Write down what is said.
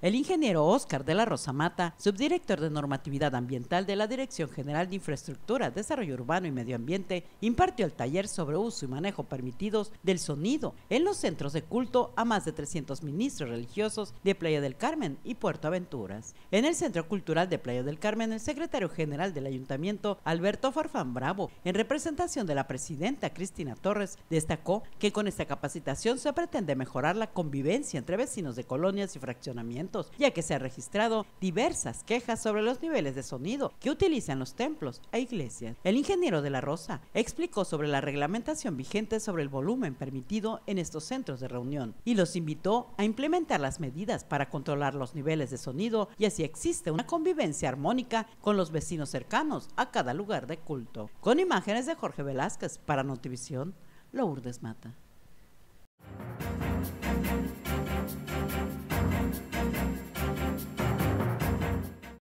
El ingeniero Oscar de la Rosa Mata, subdirector de normatividad ambiental de la Dirección General de Infraestructura, Desarrollo Urbano y Medio Ambiente, impartió el taller sobre uso y manejo permitidos del sonido en los centros de culto a más de 300 ministros religiosos de Playa del Carmen y Puerto Aventuras. En el Centro Cultural de Playa del Carmen, el secretario general del Ayuntamiento, Alberto Farfán Bravo, en representación de la presidenta Cristina Torres, destacó que con esta capacitación se pretende mejorar la convivencia entre vecinos de colonias y fraccionamientos ya que se han registrado diversas quejas sobre los niveles de sonido que utilizan los templos e iglesias. El ingeniero de la Rosa explicó sobre la reglamentación vigente sobre el volumen permitido en estos centros de reunión y los invitó a implementar las medidas para controlar los niveles de sonido y así existe una convivencia armónica con los vecinos cercanos a cada lugar de culto. Con imágenes de Jorge Velázquez para Notivisión, Lourdes Mata.